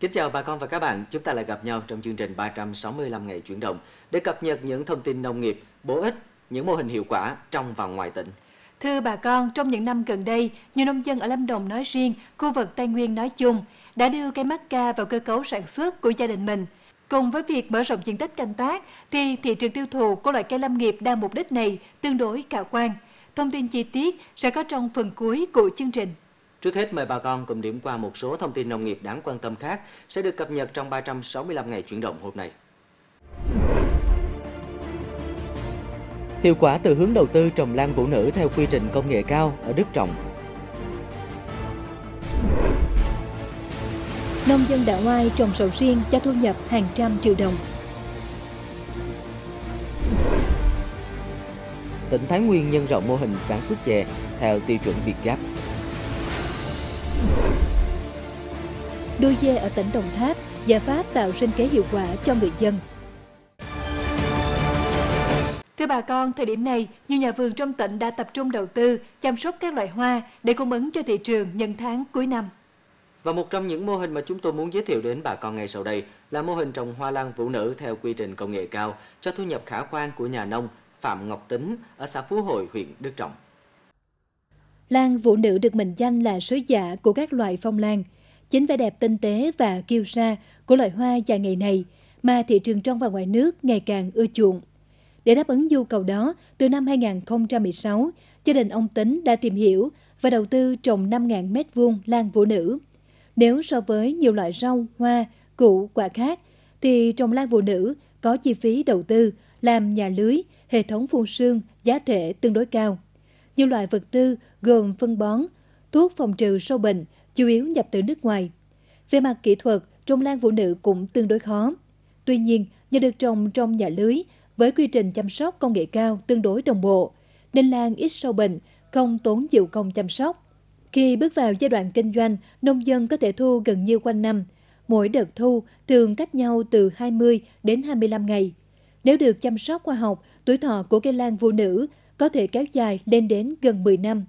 Kính chào bà con và các bạn, chúng ta lại gặp nhau trong chương trình 365 ngày chuyển động để cập nhật những thông tin nông nghiệp bổ ích, những mô hình hiệu quả trong và ngoài tỉnh. Thưa bà con, trong những năm gần đây, nhiều nông dân ở Lâm Đồng nói riêng, khu vực Tây Nguyên nói chung đã đưa cây mắc ca vào cơ cấu sản xuất của gia đình mình. Cùng với việc mở rộng diện tích canh tác, thì thị trường tiêu thụ của loại cây lâm nghiệp đa mục đích này tương đối khả quan. Thông tin chi tiết sẽ có trong phần cuối của chương trình. Trước hết mời bà con cùng điểm qua một số thông tin nông nghiệp đáng quan tâm khác sẽ được cập nhật trong 365 ngày chuyển động hôm nay. Hiệu quả từ hướng đầu tư trồng lan vũ nữ theo quy trình công nghệ cao ở Đức Trọng Nông dân đảo ngoài trồng sầu riêng cho thu nhập hàng trăm triệu đồng Tỉnh Thái Nguyên nhân rộng mô hình sản xuất chè theo tiêu chuẩn Việt Gáp đuôi dê ở tỉnh Đồng Tháp, giải pháp tạo sinh kế hiệu quả cho người dân. Thưa bà con, thời điểm này, nhiều nhà vườn trong tỉnh đã tập trung đầu tư, chăm sóc các loại hoa để cung ứng cho thị trường nhân tháng cuối năm. Và một trong những mô hình mà chúng tôi muốn giới thiệu đến bà con ngay sau đây là mô hình trồng hoa lan vũ nữ theo quy trình công nghệ cao cho thu nhập khả quan của nhà nông Phạm Ngọc Tính ở xã Phú Hội, huyện Đức Trọng. Lan vũ nữ được mệnh danh là sứ giả của các loại phong lan. Chính vẻ đẹp tinh tế và kiêu sa của loại hoa dài ngày này mà thị trường trong và ngoài nước ngày càng ưa chuộng. Để đáp ứng nhu cầu đó, từ năm 2016, gia đình ông Tính đã tìm hiểu và đầu tư trồng 5.000 mét vuông lan vũ nữ. Nếu so với nhiều loại rau, hoa, củ, quả khác, thì trồng lan vũ nữ có chi phí đầu tư, làm nhà lưới, hệ thống phun sương, giá thể tương đối cao. Nhiều loại vật tư gồm phân bón, thuốc phòng trừ sâu bệnh chủ yếu nhập từ nước ngoài. Về mặt kỹ thuật, trồng lan vũ nữ cũng tương đối khó. Tuy nhiên, nhờ được trồng trong nhà lưới, với quy trình chăm sóc công nghệ cao tương đối đồng bộ, nên lan ít sâu bệnh, không tốn nhiều công chăm sóc. Khi bước vào giai đoạn kinh doanh, nông dân có thể thu gần như quanh năm. Mỗi đợt thu thường cách nhau từ 20 đến 25 ngày. Nếu được chăm sóc khoa học, tuổi thọ của cây lan vũ nữ có thể kéo dài lên đến gần 10 năm.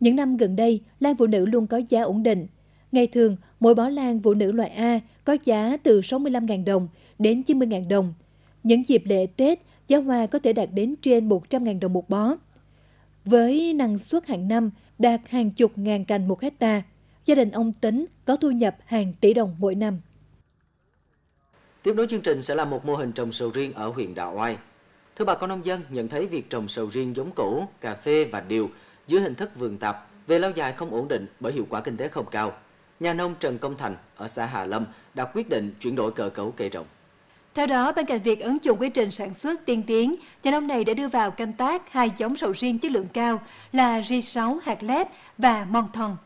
Những năm gần đây, lan phụ nữ luôn có giá ổn định. Ngày thường, mỗi bó lan phụ nữ loại A có giá từ 65.000 đồng đến 90.000 đồng. Những dịp lễ Tết, giá hoa có thể đạt đến trên 100.000 đồng một bó. Với năng suất hàng năm đạt hàng chục ngàn cành một hecta, gia đình ông Tính có thu nhập hàng tỷ đồng mỗi năm. Tiếp nối chương trình sẽ là một mô hình trồng sầu riêng ở huyện Đạo Oai. Thưa bà con nông dân, nhận thấy việc trồng sầu riêng giống cũ cà phê và điều dưới hình thức vườn tạp về lâu dài không ổn định bởi hiệu quả kinh tế không cao. Nhà nông Trần Công Thành ở xã Hà Lâm đã quyết định chuyển đổi cơ cấu cây trồng. Theo đó, bên cạnh việc ứng dụng quy trình sản xuất tiên tiến, nhà nông này đã đưa vào canh tác hai giống sầu riêng chất lượng cao là Ri6 hạt lép và Mon Thon.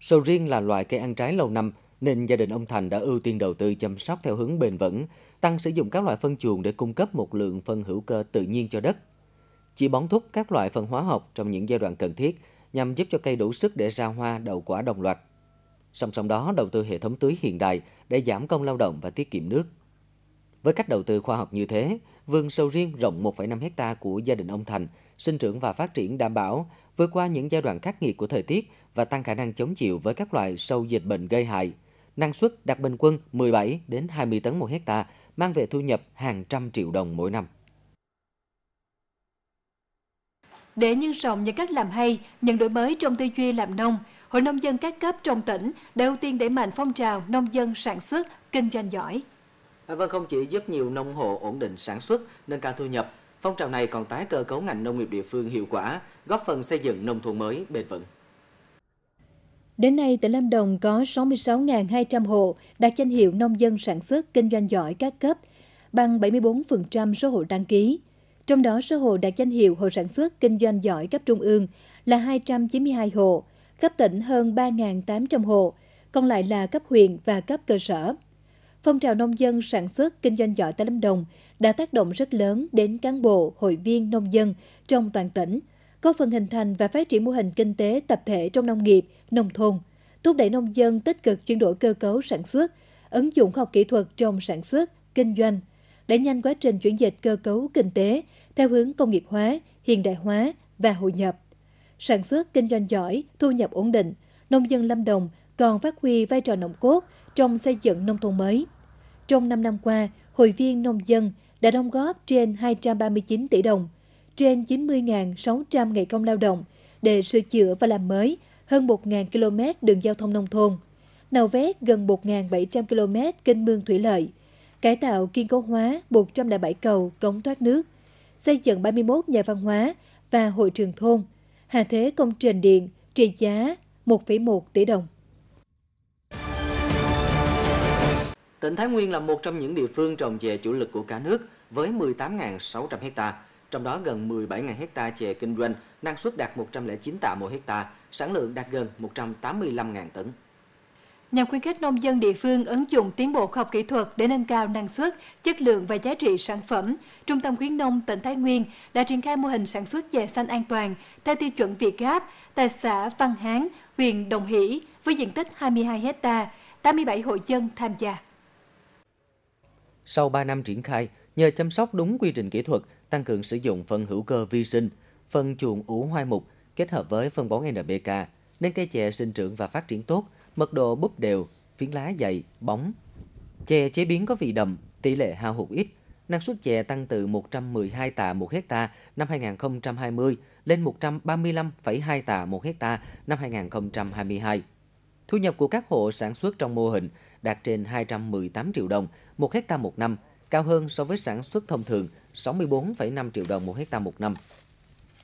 Sầu riêng là loại cây ăn trái lâu năm nên gia đình ông Thành đã ưu tiên đầu tư chăm sóc theo hướng bền vững, tăng sử dụng các loại phân chuồng để cung cấp một lượng phân hữu cơ tự nhiên cho đất chỉ bón thúc các loại phân hóa học trong những giai đoạn cần thiết nhằm giúp cho cây đủ sức để ra hoa đậu quả đồng loạt. Song song đó đầu tư hệ thống tưới hiện đại để giảm công lao động và tiết kiệm nước. Với cách đầu tư khoa học như thế, vườn sầu riêng rộng 1,5 hecta của gia đình ông Thành sinh trưởng và phát triển đảm bảo vượt qua những giai đoạn khắc nghiệt của thời tiết và tăng khả năng chống chịu với các loại sâu dịch bệnh gây hại. Năng suất đạt bình quân 17 đến 20 tấn một hecta, mang về thu nhập hàng trăm triệu đồng mỗi năm. Để nhân rộng những cách làm hay, những đổi mới trong tư duy làm nông, Hội nông dân các cấp trong tỉnh đã ưu tiên đẩy mạnh phong trào nông dân sản xuất, kinh doanh giỏi. À, vâng, không chỉ giúp nhiều nông hộ ổn định sản xuất, nâng cao thu nhập, phong trào này còn tái cơ cấu ngành nông nghiệp địa phương hiệu quả, góp phần xây dựng nông thôn mới bền vững. Đến nay, tỉnh Lâm Đồng có 66.200 hộ đạt danh hiệu nông dân sản xuất kinh doanh giỏi các cấp, bằng 74% số hộ đăng ký. Trong đó, số hộ đạt danh hiệu hộ sản xuất kinh doanh giỏi cấp trung ương là 292 hộ, cấp tỉnh hơn 3.800 hộ, còn lại là cấp huyện và cấp cơ sở. Phong trào nông dân sản xuất kinh doanh giỏi tại Lâm Đồng đã tác động rất lớn đến cán bộ, hội viên nông dân trong toàn tỉnh, có phần hình thành và phát triển mô hình kinh tế tập thể trong nông nghiệp, nông thôn, thúc đẩy nông dân tích cực chuyển đổi cơ cấu sản xuất, ứng dụng khoa học kỹ thuật trong sản xuất, kinh doanh – đẩy nhanh quá trình chuyển dịch cơ cấu kinh tế theo hướng công nghiệp hóa, hiện đại hóa và hội nhập. Sản xuất kinh doanh giỏi, thu nhập ổn định, nông dân Lâm Đồng còn phát huy vai trò nồng cốt trong xây dựng nông thôn mới. Trong 5 năm qua, hội viên nông dân đã đóng góp trên 239 tỷ đồng, trên 90.600 ngày công lao động để sửa chữa và làm mới hơn 1.000 km đường giao thông nông thôn, nạo vét gần 1.700 km kênh mương thủy lợi – cải tạo kiên cố hóa 107 cầu, cống thoát nước, xây dựng 31 nhà văn hóa và hội trường thôn, hạ thế công trình điện trị giá 1,1 tỷ đồng. Tỉnh Thái Nguyên là một trong những địa phương trồng chè chủ lực của cả nước với 18.600 ha, trong đó gần 17.000 ha chè kinh doanh, năng suất đạt 109 tạ mỗi hecta, sản lượng đạt gần 185.000 tấn nhằm khuyến khích nông dân địa phương ứng dụng tiến bộ khoa học kỹ thuật để nâng cao năng suất, chất lượng và giá trị sản phẩm. Trung tâm khuyến nông tỉnh Thái Nguyên đã triển khai mô hình sản xuất chè xanh an toàn theo tiêu chuẩn Việt Gáp tại xã Văn Hán, huyện Đồng Hỷ với diện tích 22 hecta, 87 hộ dân tham gia. Sau 3 năm triển khai, nhờ chăm sóc đúng quy trình kỹ thuật, tăng cường sử dụng phân hữu cơ vi sinh, phân chuồng ủ hoai mục kết hợp với phân bón NPK, nên cây chè sinh trưởng và phát triển tốt – mật độ búp đều, phiến lá dày, bóng. Chè chế biến có vị đậm, tỷ lệ hao hụt ít. Năng suất chè tăng từ 112 tạ một hecta năm 2020 lên 135,2 tạ một hecta năm 2022. Thu nhập của các hộ sản xuất trong mô hình đạt trên 218 triệu đồng một hecta một năm, cao hơn so với sản xuất thông thường 64,5 triệu đồng một hecta một năm.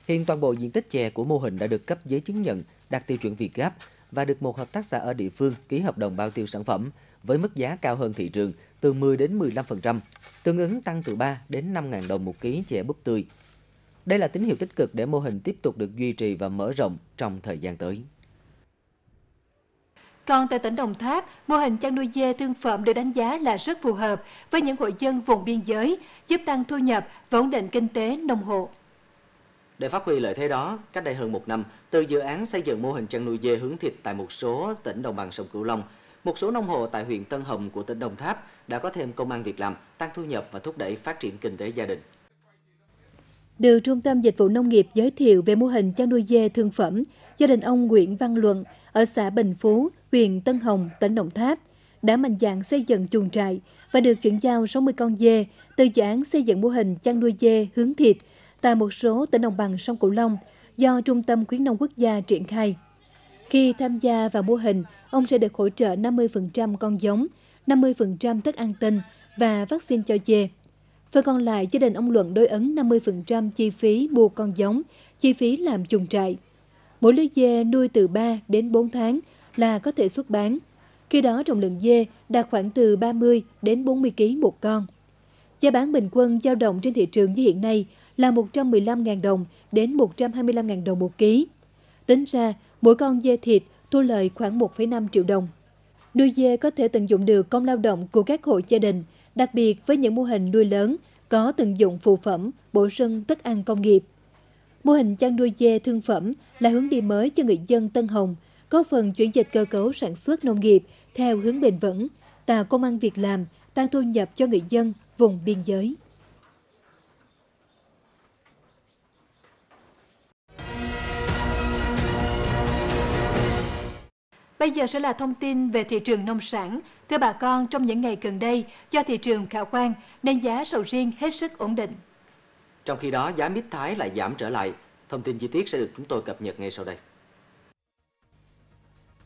Hiện toàn bộ diện tích chè của mô hình đã được cấp giấy chứng nhận đạt tiêu chuẩn Việt Gáp và được một hợp tác xã ở địa phương ký hợp đồng bao tiêu sản phẩm với mức giá cao hơn thị trường từ 10 đến 15%, tương ứng tăng từ 3 đến 5.000 đồng một ký chè búp tươi. Đây là tín hiệu tích cực để mô hình tiếp tục được duy trì và mở rộng trong thời gian tới. Còn tại tỉnh Đồng Tháp, mô hình chăn nuôi dê thương phẩm được đánh giá là rất phù hợp với những hộ dân vùng biên giới, giúp tăng thu nhập và ổn định kinh tế nông hộ. Để phát huy lợi thế đó, cách đây hơn một năm, từ dự án xây dựng mô hình chăn nuôi dê hướng thịt tại một số tỉnh đồng bằng sông Cửu Long, một số nông hộ tại huyện Tân Hồng của tỉnh Đồng Tháp đã có thêm công ăn việc làm, tăng thu nhập và thúc đẩy phát triển kinh tế gia đình. Được Trung tâm Dịch vụ Nông nghiệp giới thiệu về mô hình chăn nuôi dê thương phẩm, gia đình ông Nguyễn Văn Luận ở xã Bình Phú, huyện Tân Hồng, tỉnh Đồng Tháp đã mạnh dạn xây dựng chuồng trại và được chuyển giao 60 con dê từ dự án xây dựng mô hình chăn nuôi dê hướng thịt – tại một số tỉnh đồng bằng sông Cửu Long do Trung tâm Khuyến nông quốc gia triển khai. Khi tham gia vào mô hình, ông sẽ được hỗ trợ 50% con giống, 50% thức ăn tinh và vaccine cho dê. Phần còn lại, gia đình ông Luận đối ứng 50% chi phí mua con giống, chi phí làm chuồng trại. Mỗi lứa dê nuôi từ 3 đến 4 tháng là có thể xuất bán. Khi đó trọng lượng dê đạt khoảng từ 30 đến 40 kg một con. Giá bán bình quân giao động trên thị trường như hiện nay là 115.000 đồng đến 125.000 đồng một ký. Tính ra, mỗi con dê thịt thu lợi khoảng 1,5 triệu đồng. Nuôi dê có thể tận dụng được công lao động của các hộ gia đình, đặc biệt với những mô hình nuôi lớn có tận dụng phụ phẩm, bổ sung thức ăn công nghiệp. Mô hình chăn nuôi dê thương phẩm là hướng đi mới cho người dân Tân Hồng, có phần chuyển dịch cơ cấu sản xuất nông nghiệp theo hướng bền vững, tạo công ăn việc làm, tăng thu nhập cho người dân vùng biên giới. Bây giờ sẽ là thông tin về thị trường nông sản. Thưa bà con, trong những ngày gần đây, do thị trường khả quan nên giá sầu riêng hết sức ổn định. Trong khi đó, giá mít Thái lại giảm trở lại. Thông tin chi tiết sẽ được chúng tôi cập nhật ngay sau đây.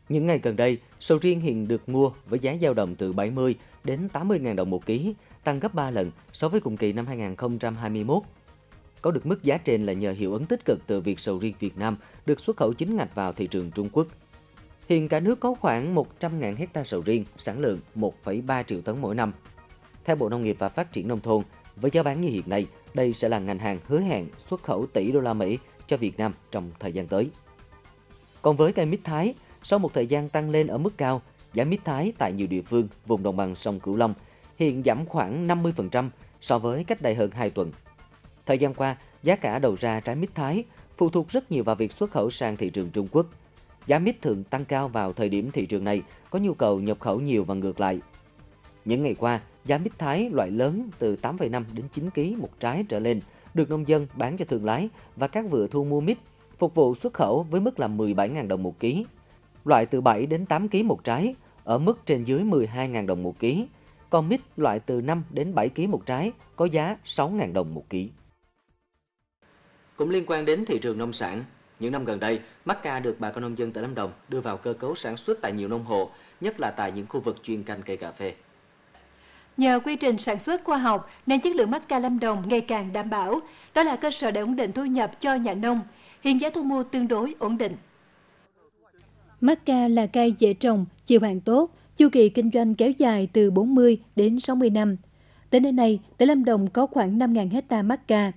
Những ngày gần đây, sầu riêng hiện được mua với giá dao động từ 70 đến 80.000 đồng một ký, tăng gấp 3 lần so với cùng kỳ năm 2021. Có được mức giá trên là nhờ hiệu ứng tích cực từ việc sầu riêng Việt Nam được xuất khẩu chính ngạch vào thị trường Trung Quốc – Hiện cả nước có khoảng 100.000 hecta sầu riêng, sản lượng 1,3 triệu tấn mỗi năm. Theo Bộ Nông nghiệp và Phát triển Nông thôn, với giá bán như hiện nay, đây sẽ là ngành hàng hứa hẹn xuất khẩu tỷ đô la Mỹ cho Việt Nam trong thời gian tới. Còn với cây mít Thái, sau một thời gian tăng lên ở mức cao, giá mít Thái tại nhiều địa phương vùng đồng bằng sông Cửu Long hiện giảm khoảng 50% so với cách đây hơn 2 tuần. Thời gian qua, giá cả đầu ra trái mít Thái phụ thuộc rất nhiều vào việc xuất khẩu sang thị trường Trung Quốc – Giá mít thường tăng cao vào thời điểm thị trường này có nhu cầu nhập khẩu nhiều và ngược lại. Những ngày qua, giá mít Thái loại lớn từ 8,5 đến 9 kg một trái trở lên được nông dân bán cho thương lái và các vựa thu mua mít phục vụ xuất khẩu với mức là 17.000 đồng một ký. Loại từ 7 đến 8 kg một trái ở mức trên dưới 12.000 đồng một ký. Còn mít loại từ 5 đến 7 kg một trái có giá 6.000 đồng một ký. Cũng liên quan đến thị trường nông sản, những năm gần đây, mắc ca được bà con nông dân tại Lâm Đồng đưa vào cơ cấu sản xuất tại nhiều nông hộ, nhất là tại những khu vực chuyên canh cây cà phê. Nhờ quy trình sản xuất khoa học nên chất lượng mắc ca Lâm Đồng ngày càng đảm bảo. Đó là cơ sở để ổn định thu nhập cho nhà nông. Hiện giá thu mua tương đối ổn định. Mắc ca là cây dễ trồng, chịu hạn tốt, chu kỳ kinh doanh kéo dài từ 40 đến 60 năm. Tính đến nay, tỉnh Lâm Đồng có khoảng 5.000 hecta mắc ca.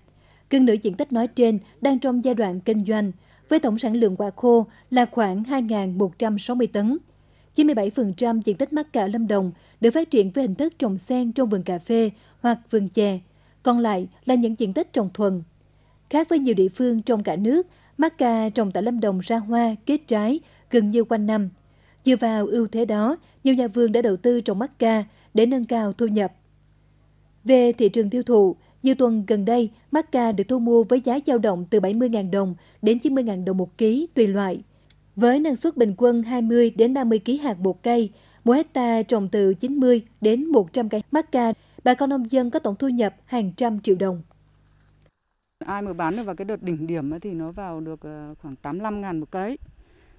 Cưng nữ diện tích nói trên đang trong giai đoạn kinh doanh, với tổng sản lượng quả khô là khoảng 2.160 tấn. 97% diện tích mắc cà Lâm Đồng được phát triển với hình thức trồng sen trong vườn cà phê hoặc vườn chè, còn lại là những diện tích trồng thuần. Khác với nhiều địa phương trong cả nước, mắc cà trồng tại Lâm Đồng ra hoa, kết trái gần như quanh năm. Dựa vào ưu thế đó, nhiều nhà vườn đã đầu tư trồng mắc cà để nâng cao thu nhập. Về thị trường tiêu thụ, nhiều tuần gần đây, mắc ca được thu mua với giá dao động từ 70.000 đồng đến 90.000 đồng một ký tùy loại. Với năng suất bình quân 20 đến 30 ký hạt một cây, mỗi hecta trồng từ 90 đến 100 cây mắc ca, bà con nông dân có tổng thu nhập hàng trăm triệu đồng. Ai mà bán được vào cái đợt đỉnh điểm thì nó vào được ờ, khoảng 85 ngàn một cây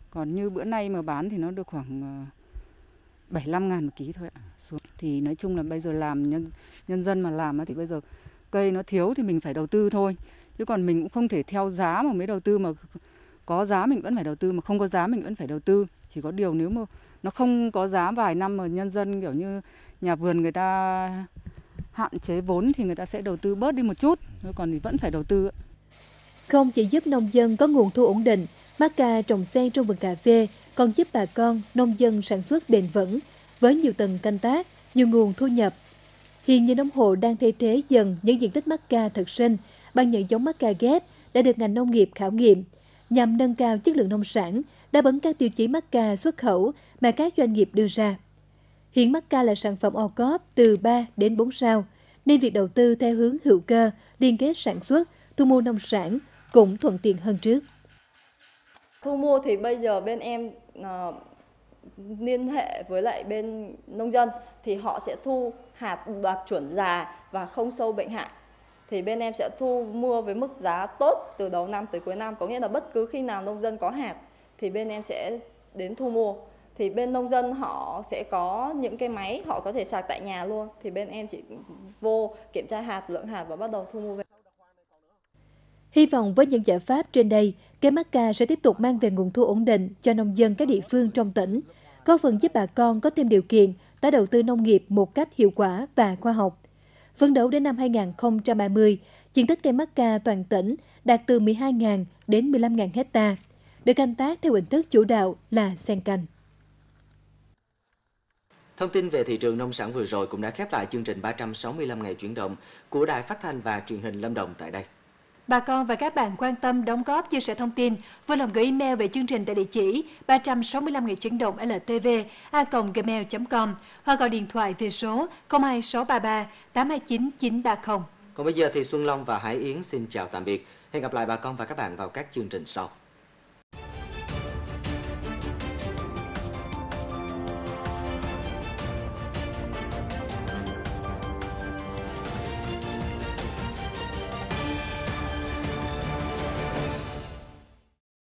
Còn như bữa nay mà bán thì nó được khoảng 75 ờ, ngàn một ký thôi ạ. Thì nói chung là bây giờ làm nhân, nhân dân mà làm thì bây giờ cây nó thiếu thì mình phải đầu tư thôi chứ còn mình cũng không thể theo giá mà mới đầu tư mà có giá mình vẫn phải đầu tư mà không có giá mình vẫn phải đầu tư chỉ có điều nếu mà nó không có giá vài năm mà nhân dân kiểu như nhà vườn người ta hạn chế vốn thì người ta sẽ đầu tư bớt đi một chút còn thì vẫn phải đầu tư không chỉ giúp nông dân có nguồn thu ổn định mắc ca trồng sen trong vườn cà phê còn giúp bà con nông dân sản xuất bền vững với nhiều tầng canh tác nhiều nguồn thu nhập Hiện những nông hộ đang thay thế dần những diện tích mắc ca thực sinh bằng những giống mắc ca ghép đã được ngành nông nghiệp khảo nghiệm nhằm nâng cao chất lượng nông sản, đáp ứng các tiêu chí mắc ca xuất khẩu mà các doanh nghiệp đưa ra. Hiện mắc ca là sản phẩm ô cóp từ 3 đến 4 sao, nên việc đầu tư theo hướng hữu cơ, liên kết sản xuất, thu mua nông sản cũng thuận tiện hơn trước. Thu mua thì bây giờ bên em uh, liên hệ với lại bên nông dân thì họ sẽ thu hạt đoạt chuẩn già và không sâu bệnh hại thì bên em sẽ thu mua với mức giá tốt từ đầu năm tới cuối năm có nghĩa là bất cứ khi nào nông dân có hạt thì bên em sẽ đến thu mua thì bên nông dân họ sẽ có những cái máy họ có thể sạc tại nhà luôn thì bên em chỉ vô kiểm tra hạt lượng hạt và bắt đầu thu mua về Hy vọng với những giải pháp trên đây, cây mắc ca sẽ tiếp tục mang về nguồn thu ổn định cho nông dân các địa phương trong tỉnh, có phần giúp bà con có thêm điều kiện tái đầu tư nông nghiệp một cách hiệu quả và khoa học. Phấn đấu đến năm 2030, diện tích cây mắc ca toàn tỉnh đạt từ 12.000 đến 15.000 hecta, được canh tác theo hình thức chủ đạo là sen canh. Thông tin về thị trường nông sản vừa rồi cũng đã khép lại chương trình 365 ngày chuyển động của Đài Phát thanh và Truyền hình Lâm Đồng tại đây. Bà con và các bạn quan tâm đóng góp chia sẻ thông tin, vui lòng gửi email về chương trình tại địa chỉ 365 ngày chuyển động LTV a gmail.com hoặc gọi điện thoại về số 02633 829 930. Còn bây giờ thì Xuân Long và Hải Yến xin chào tạm biệt. Hẹn gặp lại bà con và các bạn vào các chương trình sau.